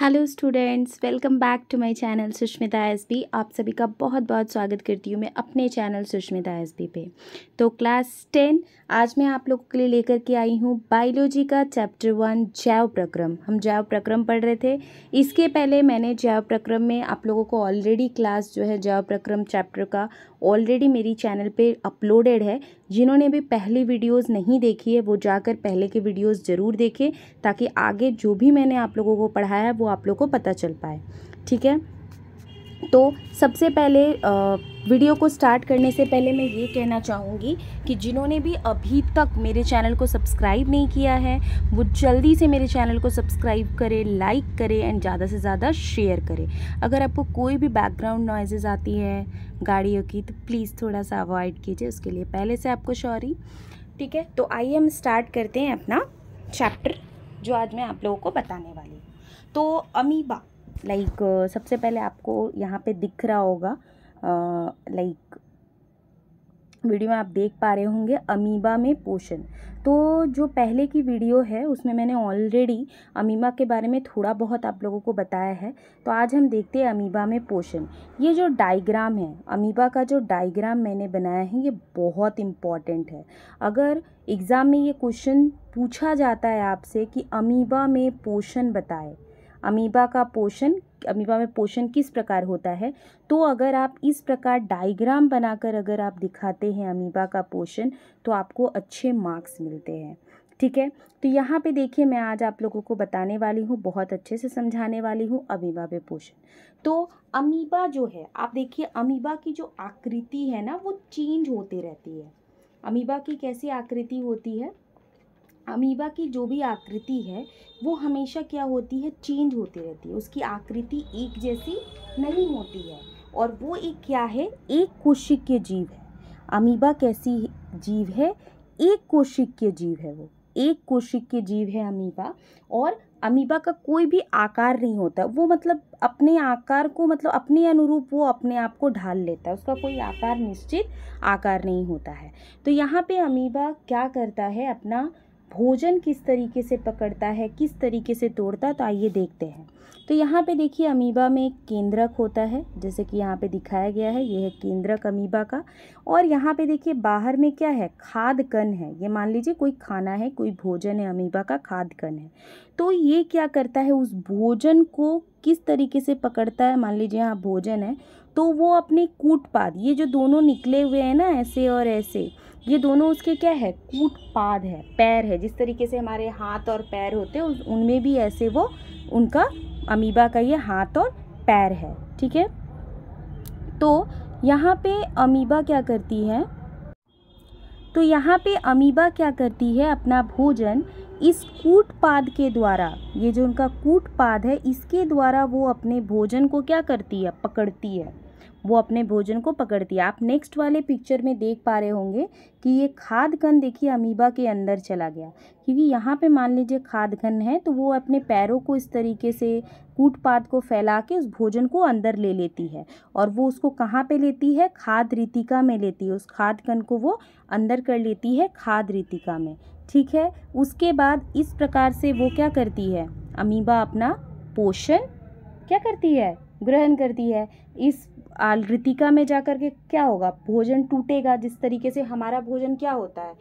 hello students welcome back to my channel Sushmita S B आप सभी का बहुत बहुत स्वागत करती हूँ मैं अपने चैनल सुष्मिता एस बी पे तो क्लास टेन आज मैं आप लोगों के लिए लेकर के आई हूँ बायोलॉजी का चैप्टर वन जैव प्रक्रम हम जैव प्रक्रम पढ़ रहे थे इसके पहले मैंने जैव प्रक्रम में आप लोगों को ऑलरेडी क्लास जो है जैव प्रक्रम चैप्टर का ऑलरेडी मेरी चैनल पे अपलोडेड है जिन्होंने भी पहली वीडियोस नहीं देखी है वो जाकर पहले के वीडियोस ज़रूर देखें ताकि आगे जो भी मैंने आप लोगों को पढ़ाया है वो आप लोगों को पता चल पाए ठीक है तो सबसे पहले वीडियो को स्टार्ट करने से पहले मैं ये कहना चाहूँगी कि जिन्होंने भी अभी तक मेरे चैनल को सब्सक्राइब नहीं किया है वो जल्दी से मेरे चैनल को सब्सक्राइब करें लाइक करें एंड ज़्यादा से ज़्यादा शेयर करें अगर आपको कोई भी बैकग्राउंड नॉइजेज़ आती है गाड़ियों की तो प्लीज़ थोड़ा सा अवॉइड कीजिए उसके लिए पहले से आपको सॉरी ठीक है तो आइए हम स्टार्ट करते हैं अपना चैप्टर जो आज मैं आप लोगों को बताने वाली हूँ तो अमीबा लाइक uh, सबसे पहले आपको यहाँ पे दिख रहा होगा लाइक uh, वीडियो में आप देख पा रहे होंगे अमीबा में पोषण तो जो पहले की वीडियो है उसमें मैंने ऑलरेडी अमीबा के बारे में थोड़ा बहुत आप लोगों को बताया है तो आज हम देखते हैं अमीबा में पोषण ये जो डायग्राम है अमीबा का जो डायग्राम मैंने बनाया है ये बहुत इम्पॉर्टेंट है अगर एग्ज़ाम में ये क्वेश्चन पूछा जाता है आपसे कि अमीबा में पोषण बताएँ अमीबा का पोषण अमीबा में पोषण किस प्रकार होता है तो अगर आप इस प्रकार डायग्राम बनाकर अगर आप दिखाते हैं अमीबा का पोषण तो आपको अच्छे मार्क्स मिलते हैं ठीक है तो यहाँ पे देखिए मैं आज आप लोगों को बताने वाली हूँ बहुत अच्छे से समझाने वाली हूँ अमीबा पे पोषण तो अमीबा जो है आप देखिए अमीबा की जो आकृति है ना वो चेंज होती रहती है अमीबा की कैसी आकृति होती है अमीबा की जो भी आकृति है वो हमेशा क्या होती है चेंज होती रहती है उसकी आकृति एक जैसी नहीं होती है और वो एक क्या है एक के जीव है अमीबा कैसी जीव है एक के जीव है वो एक के जीव है अमीबा और अमीबा का कोई भी आकार नहीं होता वो मतलब अपने आकार को मतलब अपने अनुरूप वो अपने आप को ढाल लेता है उसका कोई आकार निश्चित आकार नहीं होता है तो यहाँ पे अमीबा क्या करता है अपना भोजन किस तरीके से पकड़ता है किस तरीके से तोड़ता है तो आइए देखते हैं तो यहाँ पे देखिए अमीबा में एक केंद्रक होता है जैसे कि यहाँ पे दिखाया गया है ये है केंद्रक अमीबा का और यहाँ पे देखिए बाहर में क्या है खाद कण है ये मान लीजिए कोई खाना है कोई भोजन है अमीबा का खाद कण है तो ये क्या करता है उस भोजन को किस तरीके से पकड़ता है मान लीजिए यहाँ भोजन है तो वो अपने कूटपाद ये जो दोनों निकले हुए हैं ना ऐसे और ऐसे ये दोनों उसके क्या है कूट पाद है पैर है जिस तरीके से हमारे हाथ और पैर होते हैं उनमें भी ऐसे वो उनका अमीबा का ये हाथ और पैर है ठीक है तो यहाँ पे अमीबा क्या करती है तो यहाँ पे अमीबा क्या करती है अपना भोजन इस कूट पाद के द्वारा ये जो उनका कूट पाद है इसके द्वारा वो अपने भोजन को क्या करती है पकड़ती है वो अपने भोजन को पकड़ती है आप नेक्स्ट वाले पिक्चर में देख पा रहे होंगे कि ये खाद कन देखिए अमीबा के अंदर चला गया क्योंकि यहाँ पे मान लीजिए खाद कन है तो वो अपने पैरों को इस तरीके से कूटपात को फैला के उस भोजन को अंदर ले लेती है और वो उसको कहाँ पे लेती है खाद रीतिका में लेती है उस खाद कन को वो अंदर कर लेती है खाद रीतिका में ठीक है उसके बाद इस प्रकार से वो क्या करती है अमीबा अपना पोषण क्या करती है ग्रहण करती है इस आलृतिका में जाकर के क्या होगा भोजन टूटेगा जिस तरीके से हमारा भोजन क्या होता है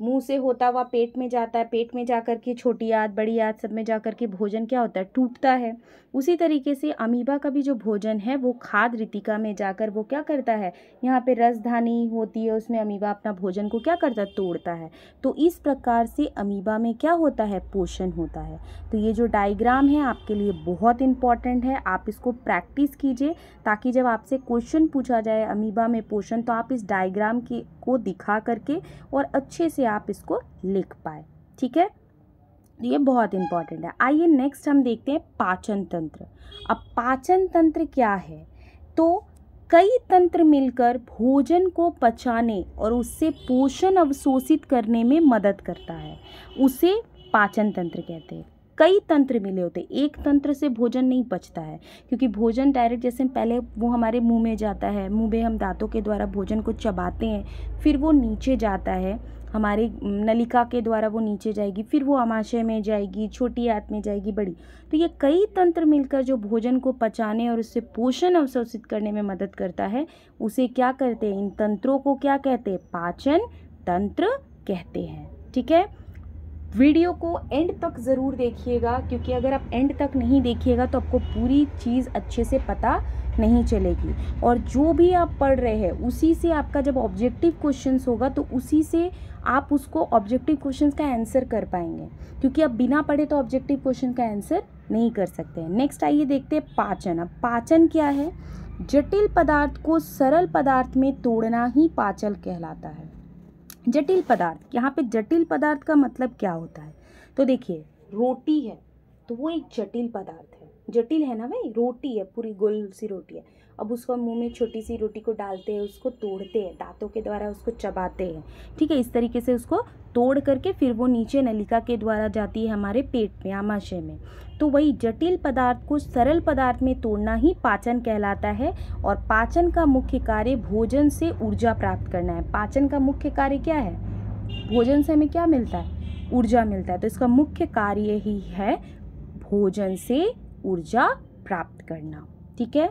मुंह से होता हुआ पेट में जाता है पेट में जा कर के छोटी आंत बड़ी आंत सब में जा कर के भोजन क्या होता है टूटता है उसी तरीके से अमीबा का भी जो भोजन है वो खाद रितिका में जाकर वो क्या करता है यहाँ पे रसधानी होती है उसमें अमीबा अपना भोजन को क्या करता है तोड़ता है तो इस प्रकार से अमीबा में क्या होता है पोषण होता है तो ये जो डाइग्राम है आपके लिए बहुत इंपॉर्टेंट है आप इसको प्रैक्टिस कीजिए ताकि जब आपसे क्वेश्चन पूछा जाए अमीबा में पोषण तो आप इस डाइग्राम की को दिखा करके और अच्छे से से आप इसको लिख पाए ठीक है तो ये बहुत इंपॉर्टेंट है आइए नेक्स्ट हम देखते हैं पाचन तंत्र अब पाचन तंत्र क्या है तो कई तंत्र मिलकर भोजन को पचाने और उससे पोषण अवशोषित करने में मदद करता है उसे पाचन तंत्र कहते हैं कई तंत्र मिले होते हैं एक तंत्र से भोजन नहीं पचता है क्योंकि भोजन डायरेक्ट जैसे पहले वो हमारे मुंह में जाता है मुंह में हम दांतों के द्वारा भोजन को चबाते हैं फिर वो नीचे जाता है हमारे नलिका के द्वारा वो नीचे जाएगी फिर वो अमाशय में जाएगी छोटी आंत में जाएगी बड़ी तो ये कई तंत्र मिलकर जो भोजन को पचाने और उससे पोषण अवशोषित करने में मदद करता है उसे क्या करते हैं इन तंत्रों को क्या कहते हैं पाचन तंत्र कहते हैं ठीक है वीडियो को एंड तक ज़रूर देखिएगा क्योंकि अगर आप एंड तक नहीं देखिएगा तो आपको पूरी चीज़ अच्छे से पता नहीं चलेगी और जो भी आप पढ़ रहे हैं उसी से आपका जब ऑब्जेक्टिव क्वेश्चंस होगा तो उसी से आप उसको ऑब्जेक्टिव क्वेश्चंस का आंसर कर पाएंगे क्योंकि आप बिना पढ़े तो ऑब्जेक्टिव क्वेश्चन का आंसर नहीं कर सकते नेक्स्ट आइए देखते हैं पाचन अब पाचन क्या है जटिल पदार्थ को सरल पदार्थ में तोड़ना ही पाचन कहलाता है जटिल पदार्थ यहाँ पे जटिल पदार्थ का मतलब क्या होता है तो देखिए रोटी है तो वो एक जटिल पदार्थ है जटिल है ना भाई रोटी है पूरी गोल सी रोटी है अब उसको मुंह में छोटी सी रोटी को डालते हैं उसको तोड़ते हैं दांतों के द्वारा उसको चबाते हैं ठीक है इस तरीके से उसको तोड़ करके फिर वो नीचे नलिका के द्वारा जाती है हमारे पेट में आमाशय में तो वही जटिल पदार्थ को सरल पदार्थ में तोड़ना ही पाचन कहलाता है और पाचन का मुख्य कार्य भोजन से ऊर्जा प्राप्त करना है पाचन का मुख्य कार्य क्या है भोजन से हमें क्या मिलता है ऊर्जा मिलता है तो इसका मुख्य कार्य ही है भोजन से ऊर्जा प्राप्त करना ठीक है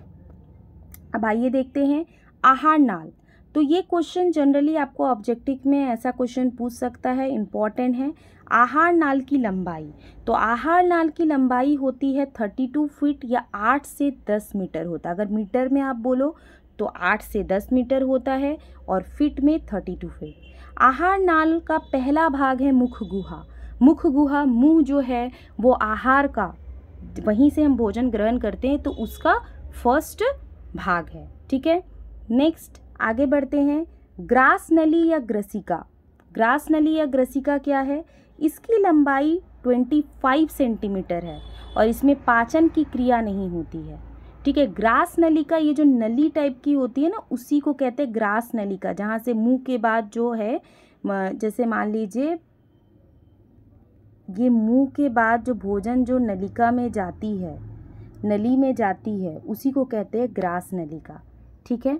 अब आइए देखते हैं आहार नाल तो ये क्वेश्चन जनरली आपको ऑब्जेक्टिव में ऐसा क्वेश्चन पूछ सकता है इम्पॉर्टेंट है आहार नाल की लंबाई तो आहार नाल की लंबाई होती है थर्टी टू फिट या आठ से दस मीटर होता है अगर मीटर में आप बोलो तो आठ से दस मीटर होता है और फिट में थर्टी टू फिट आहार नाल का पहला भाग है मुख गुहा मुख गुहा मुँह जो है वो आहार का वहीं से हम भोजन ग्रहण करते हैं तो उसका फर्स्ट भाग है ठीक है नेक्स्ट आगे बढ़ते हैं ग्रास नली या ग्रसिका ग्रास नली या ग्रसिका क्या है इसकी लंबाई 25 सेंटीमीटर है और इसमें पाचन की क्रिया नहीं होती है ठीक है ग्रास नली का ये जो नली टाइप की होती है ना उसी को कहते हैं ग्रास नली का जहाँ से मुंह के बाद जो है जैसे मान लीजिए ये मुंह के बाद जो भोजन जो नलिका में जाती है नली में जाती है उसी को कहते हैं ग्रास नली का ठीक है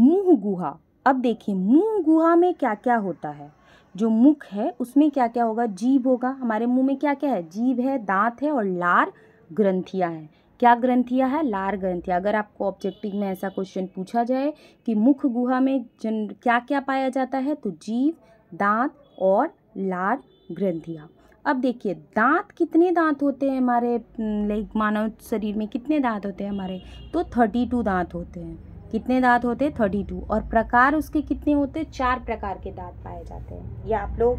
मुंह गुहा अब देखिए मुंह गुहा में क्या क्या होता है जो मुख है उसमें क्या क्या होगा जीभ होगा हमारे मुंह में क्या क्या है जीभ है दांत है और लार ग्रंथियाँ हैं क्या ग्रंथियां है लार ग्रंथियां अगर आपको ऑब्जेक्टिव में ऐसा क्वेश्चन पूछा जाए कि मुख गुहा में जन क्या क्या पाया जाता है तो जीव दांत और लार ग्रंथियां अब देखिए दांत कितने दांत होते हैं हमारे लाइक हम्म, मानव शरीर में कितने दांत होते हैं हमारे तो थर्टी टू दांत होते हैं कितने दांत होते हैं थर्टी टू और प्रकार उसके कितने होते हैं चार प्रकार के दांत पाए जाते हैं ये आप लोग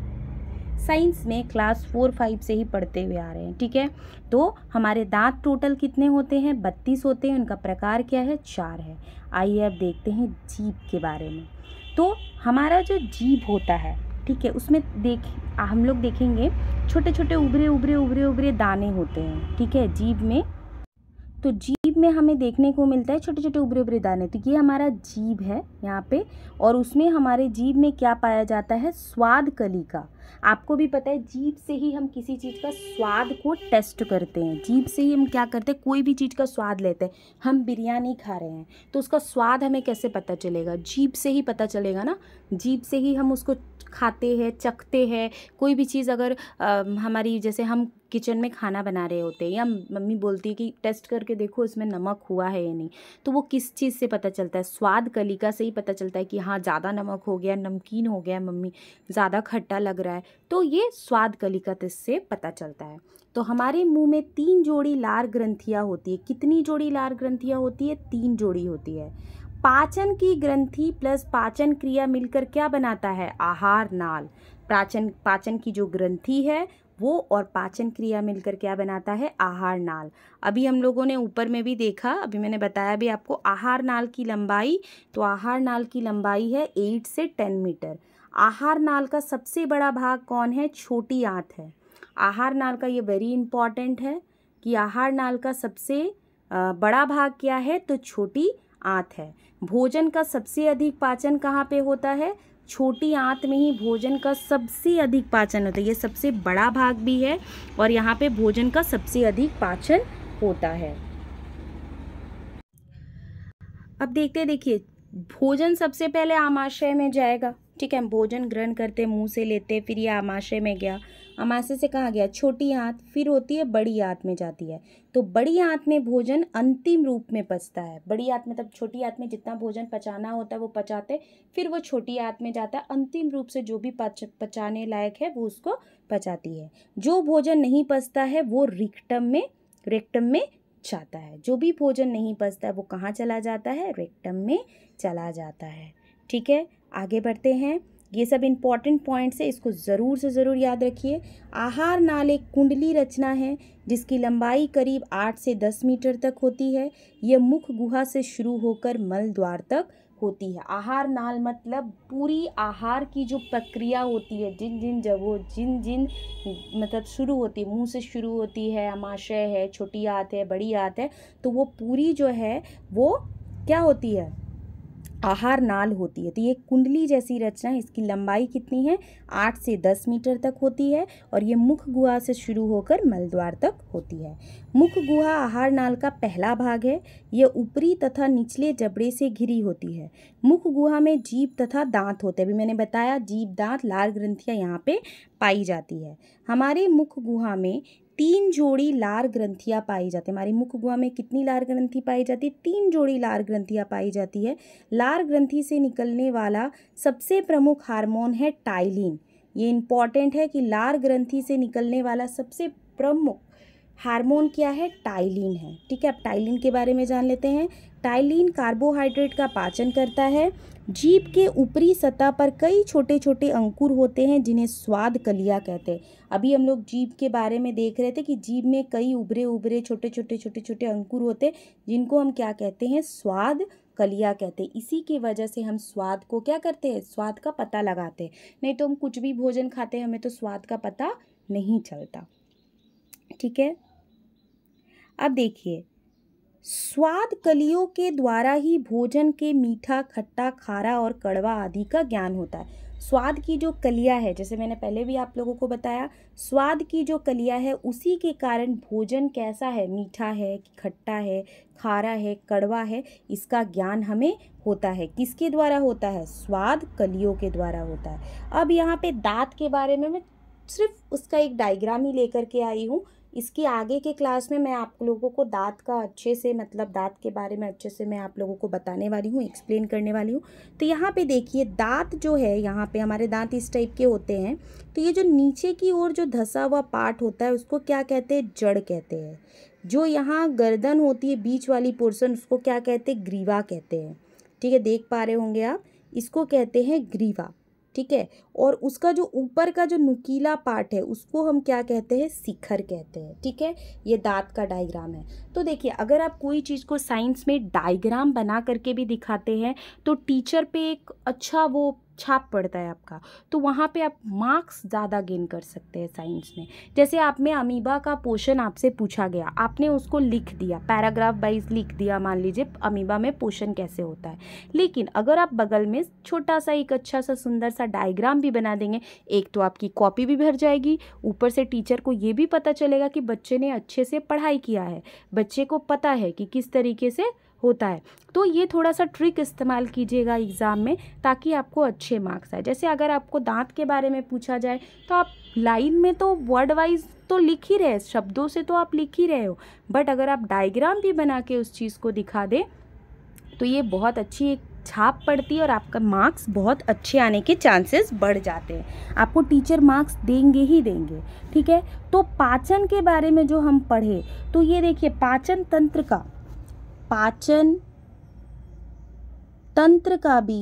साइंस में क्लास फोर फाइव से ही पढ़ते हुए आ रहे हैं ठीक है तो हमारे दांत टोटल कितने होते हैं बत्तीस होते हैं उनका प्रकार क्या है चार है आइए अब देखते हैं जीभ के बारे में तो हमारा जो जीभ होता है ठीक है उसमें देख हम लोग देखेंगे छोटे छोटे उभरे उभरे उभरे उभरे दाने होते हैं ठीक है जीभ में तो जीभ में हमें देखने को मिलता है छोटे छोटे उभरे उभरे दाने तो ये हमारा जीभ है यहाँ पे और उसमें हमारे जीभ में क्या पाया जाता है स्वाद कली का आपको भी पता है जीभ से ही हम किसी चीज़ का स्वाद को टेस्ट करते हैं जीभ से ही हम क्या करते हैं कोई भी चीज़ का स्वाद लेते हैं हम बिरयानी खा रहे हैं तो उसका स्वाद हमें कैसे पता चलेगा जीभ से ही पता चलेगा ना जीभ से ही हम उसको खाते हैं चखते हैं कोई भी चीज़ अगर आ, हमारी जैसे हम किचन में खाना बना रहे होते हैं या मम्मी बोलती है कि टेस्ट करके देखो इसमें नमक हुआ है या नहीं तो वो किस चीज़ से पता चलता है स्वाद कलिका से ही पता चलता है कि हाँ ज़्यादा नमक हो गया नमकीन हो गया मम्मी ज़्यादा खट्टा लग रहा है तो ये स्वाद कलिका से पता चलता है तो हमारे मुँह में तीन जोड़ी लार ग्रंथियाँ होती है कितनी जोड़ी लार ग्रंथियाँ होती है तीन जोड़ी होती है पाचन की ग्रंथि प्लस पाचन क्रिया मिलकर क्या बनाता है आहार नाल प्राचन पाचन की जो ग्रंथि है वो और पाचन क्रिया मिलकर क्या बनाता है आहार नाल अभी हम लोगों ने ऊपर में भी देखा अभी मैंने बताया भी आपको आहार नाल की लंबाई तो आहार नाल की लंबाई है एट से टेन मीटर आहार नाल का सबसे बड़ा भाग कौन है छोटी आँत है आहार नाल का ये वेरी इंपॉर्टेंट है कि आहार नाल का सबसे बड़ा भाग क्या है तो छोटी आँत है भोजन का सबसे अधिक पाचन कहाँ पे होता है छोटी आंत में ही भोजन का सबसे अधिक पाचन होता है ये सबसे बड़ा भाग भी है और यहाँ पे भोजन का सबसे अधिक पाचन होता है अब देखते देखिए भोजन सबसे पहले आमाशय में जाएगा ठीक है भोजन ग्रहण करते मुंह से लेते फिर ये आमाशय में गया अमाशय से कहा गया छोटी आँत फिर होती है बड़ी आँत में जाती है तो बड़ी आँत में भोजन अंतिम रूप में पचता है बड़ी में मतलब छोटी आंत में जितना भोजन पचाना होता है वो पचाते फिर वो छोटी आंत में जाता है अंतिम रूप से जो भी पच पचाने लायक है वो उसको पचाती है जो भोजन नहीं पचता है वो रिक्टम में रेक्टम में जाता है जो भी भोजन नहीं पचता है वो कहाँ चला जाता है रेक्टम में चला जाता है ठीक है आगे बढ़ते हैं ये सब इम्पॉर्टेंट पॉइंट्स है इसको ज़रूर से ज़रूर याद रखिए आहार नाले कुंडली रचना है जिसकी लंबाई करीब आठ से दस मीटर तक होती है यह मुख गुहा से शुरू होकर मल द्वार तक होती है आहार नाल मतलब पूरी आहार की जो प्रक्रिया होती है जिन जिन जगहों जिन जिन मतलब शुरू होती है मुंह से शुरू होती है अमाशय है छोटी आत है बड़ी आत है तो वो पूरी जो है वो क्या होती है आहार नाल होती है तो ये कुंडली जैसी रचना है इसकी लंबाई कितनी है आठ से दस मीटर तक होती है और ये मुख गुहा से शुरू होकर मलद्वार तक होती है मुख गुहा आहार नाल का पहला भाग है ये ऊपरी तथा निचले जबड़े से घिरी होती है मुख गुहा में जीभ तथा दांत होते हैं अभी मैंने बताया जीभ दांत लाल ग्रंथियाँ यहाँ पे पाई जाती है हमारे मुख गुहा में तीन जोड़ी लार ग्रंथियाँ पाई जाती है हमारी मुख गुहा में कितनी लार ग्रंथि पाई जाती है तीन जोड़ी लार ग्रंथियाँ पाई जाती है लार ग्रंथि से निकलने वाला सबसे प्रमुख हार्मोन है टाइलिन ये इम्पॉर्टेंट है कि लार ग्रंथि से निकलने वाला सबसे प्रमुख हार्मोन क्या है टाइलिन है ठीक है अब टाइलिन के बारे में जान लेते हैं टाइलिन कार्बोहाइड्रेट का पाचन करता है जीप के ऊपरी सतह पर कई छोटे छोटे अंकुर होते हैं जिन्हें स्वाद कलिया कहते हैं अभी हम लोग जीभ के बारे में देख रहे थे कि जीभ में कई उभरे उभरे छोटे छोटे छोटे छोटे अंकुर होते हैं जिनको हम क्या कहते हैं स्वाद कलिया कहते हैं इसी की वजह से हम स्वाद को क्या करते हैं स्वाद का पता लगाते हैं नहीं तो हम कुछ भी भोजन खाते हैं हमें तो स्वाद का पता नहीं चलता ठीक है अब देखिए स्वाद कलियों के द्वारा ही भोजन के मीठा खट्टा खारा और कड़वा आदि का ज्ञान होता है स्वाद की जो कलिया है जैसे मैंने पहले भी आप लोगों को बताया स्वाद की जो कलिया है उसी के कारण भोजन कैसा है मीठा है कि खट्टा है खारा है कड़वा है इसका ज्ञान हमें होता है किसके द्वारा होता है स्वाद कलियों के द्वारा होता है अब यहाँ पे दांत के बारे में मैं सिर्फ उसका एक डायग्राम ही लेकर के आई हूँ इसके आगे के क्लास में मैं आप लोगों को दांत का अच्छे से मतलब दांत के बारे में अच्छे से मैं आप लोगों को बताने वाली हूँ एक्सप्लेन करने वाली हूँ तो यहाँ पे देखिए दांत जो है यहाँ पे हमारे दांत इस टाइप के होते हैं तो ये जो नीचे की ओर जो धसा हुआ पार्ट होता है उसको क्या कहते हैं जड़ कहते हैं जो यहाँ गर्दन होती है बीच वाली पोर्सन उसको क्या कहते हैं ग्रीवा कहते हैं ठीक है देख पा रहे होंगे आप इसको कहते हैं ग्रीवा ठीक है और उसका जो ऊपर का जो नुकीला पार्ट है उसको हम क्या कहते हैं शिखर कहते हैं ठीक है ये दांत का डायग्राम है तो देखिए अगर आप कोई चीज़ को साइंस में डायग्राम बना करके भी दिखाते हैं तो टीचर पे एक अच्छा वो छाप पड़ता है आपका तो वहाँ पे आप मार्क्स ज़्यादा गेन कर सकते हैं साइंस में जैसे आप में अमीबा का पोषण आपसे पूछा गया आपने उसको लिख दिया पैराग्राफ वाइज लिख दिया मान लीजिए अमीबा में पोषण कैसे होता है लेकिन अगर आप बगल में छोटा सा एक अच्छा सा सुंदर सा डायग्राम भी बना देंगे एक तो आपकी कॉपी भी भर जाएगी ऊपर से टीचर को ये भी पता चलेगा कि बच्चे ने अच्छे से पढ़ाई किया है बच्चे को पता है कि किस तरीके से होता है तो ये थोड़ा सा ट्रिक इस्तेमाल कीजिएगा एग्ज़ाम में ताकि आपको अच्छे मार्क्स आए जैसे अगर आपको दांत के बारे में पूछा जाए तो आप लाइन में तो वर्ड वाइज तो लिख ही रहे शब्दों से तो आप लिख ही रहे हो बट अगर आप डायग्राम भी बना के उस चीज़ को दिखा दें तो ये बहुत अच्छी एक छाप पड़ती है और आपका मार्क्स बहुत अच्छे आने के चांसेस बढ़ जाते हैं आपको टीचर मार्क्स देंगे ही देंगे ठीक है तो पाचन के बारे में जो हम पढ़े तो ये देखिए पाचन तंत्र का पाचन तंत्र का भी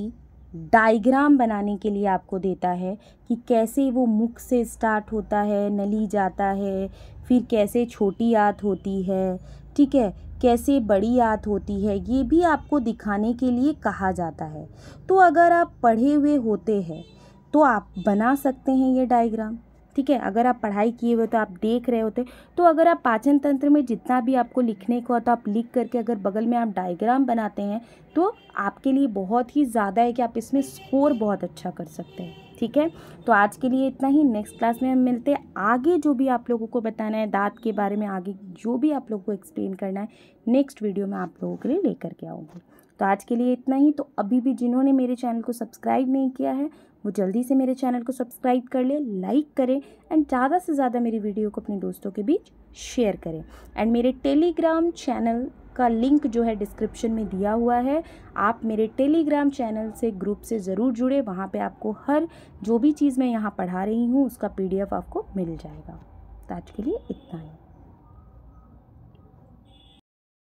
डायग्राम बनाने के लिए आपको देता है कि कैसे वो मुख से स्टार्ट होता है नली जाता है फिर कैसे छोटी आँत होती है ठीक है कैसे बड़ी आँत होती है ये भी आपको दिखाने के लिए कहा जाता है तो अगर आप पढ़े हुए होते हैं तो आप बना सकते हैं ये डायग्राम ठीक है अगर आप पढ़ाई किए हुए तो आप देख रहे होते तो अगर आप पाचन तंत्र में जितना भी आपको लिखने को होता तो आप लिख करके अगर बगल में आप डायग्राम बनाते हैं तो आपके लिए बहुत ही ज़्यादा है कि आप इसमें स्कोर बहुत अच्छा कर सकते हैं ठीक है तो आज के लिए इतना ही नेक्स्ट क्लास में हम मिलते हैं आगे जो भी आप लोगों को बताना है दांत के बारे में आगे जो भी आप लोगों को एक्सप्लेन करना है नेक्स्ट वीडियो में आप लोगों के लिए लेकर के आऊँगी तो आज के लिए इतना ही तो अभी भी जिन्होंने मेरे चैनल को सब्सक्राइब नहीं किया है वो जल्दी से मेरे चैनल को सब्सक्राइब कर ले लाइक करें एंड ज़्यादा से ज़्यादा मेरी वीडियो को अपने दोस्तों के बीच शेयर करें एंड मेरे टेलीग्राम चैनल का लिंक जो है डिस्क्रिप्शन में दिया हुआ है आप मेरे टेलीग्राम चैनल से ग्रुप से ज़रूर जुड़े वहाँ पे आपको हर जो भी चीज़ मैं यहाँ पढ़ा रही हूँ उसका पीडीएफ आपको मिल जाएगा तो आज के लिए इतना ही